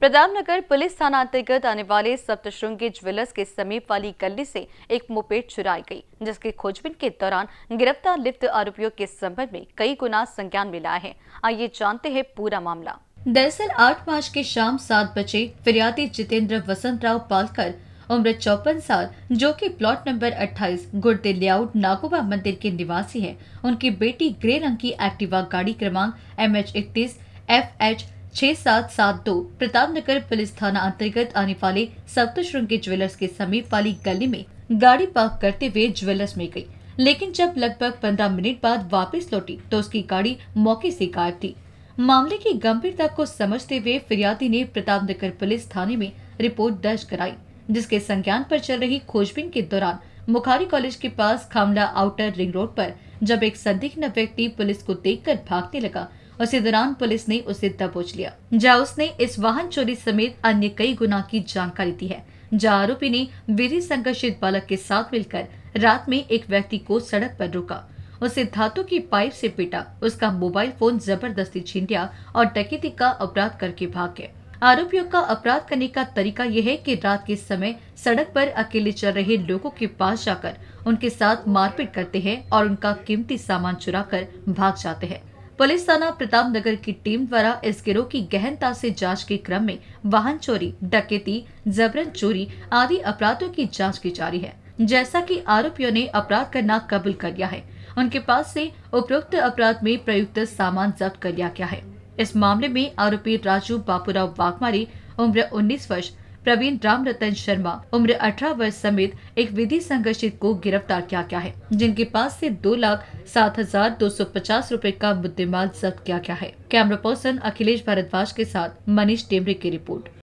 प्रताप नगर police थाना अंतर्गत आने वाले सप्तशृंगी ज्वेलर्स के समीप वाली गली से एक मुपेट चुराई गई जिसकी खोजबीन के दौरान गिरफ्तार लिप्त आरोपियों के संबंध में कई गुना संज्ञान मिला है आइए जानते हैं पूरा मामला दरअसल आठ मार्च की शाम सात बजे फिरियादी जितेंद्र वसंत राव पालकर उम्र चौपन साल जो कि plot number 28 Gudde layout Nagoba मंदिर के निवासी हैं, उनकी बेटी ग्रे रंग की एक्टिवा गाड़ी क्रमांक एम एच इकतीस एफ एच छह सात सात दो प्रताप नगर पुलिस थाना अंतर्गत आने वाले सप्तशृंगी ज्वेलर्स के समीप वाली गली में गाड़ी पार्क करते हुए ज्वेलर्स में गई लेकिन जब लगभग पंद्रह मिनट बाद वापस लौटी तो उसकी गाड़ी मौके से गायब थी मामले की गंभीरता को समझते हुए फिरियादी ने प्रताप नगर पुलिस थाने में रिपोर्ट दर्ज कराई जिसके संज्ञान पर चल रही खोजबीन के दौरान मुखारी कॉलेज के पास खामला आउटर रिंग रोड आरोप जब एक संदिग्ध व्यक्ति पुलिस को देखकर भागने लगा उसी दौरान पुलिस ने उसे दबोच लिया जहाँ उसने इस वाहन चोरी समेत अन्य कई गुना की जानकारी दी है जहाँ आरोपी ने विधि संघर्षित बालक के साथ मिलकर रात में एक व्यक्ति को सड़क पर रोका उसे धातु की पाइप से पीटा उसका मोबाइल फोन जबरदस्ती छीन लिया और डकैती का अपराध करके भाग गया आरोपियों का अपराध करने का तरीका यह है कि रात के समय सड़क पर अकेले चल रहे लोगों के पास जाकर उनके साथ मारपीट करते हैं और उनका कीमती सामान कर भाग जाते हैं पुलिस थाना प्रताप नगर की टीम द्वारा इस गिरोह की गहनता से जांच के क्रम में वाहन चोरी डकैती जबरन चोरी आदि अपराधों की जांच की जा रही है जैसा कि आरोपियों ने अपराध करना कबूल कर लिया है उनके पास से उपरोक्त अपराध में प्रयुक्त सामान जब्त कर लिया गया है इस मामले में आरोपी राजू बापूराव वाघमारी उम्र 19 वर्ष प्रवीण राम रतन शर्मा उम्र 18 वर्ष समेत एक विधि संगठित को गिरफ्तार किया गया है जिनके पास से दो लाख सात हजार दो सौ पचास रूपए का मुद्देमाल जब्त किया गया है कैमरा पर्सन अखिलेश भारद्वाज के साथ मनीष टेमरे की रिपोर्ट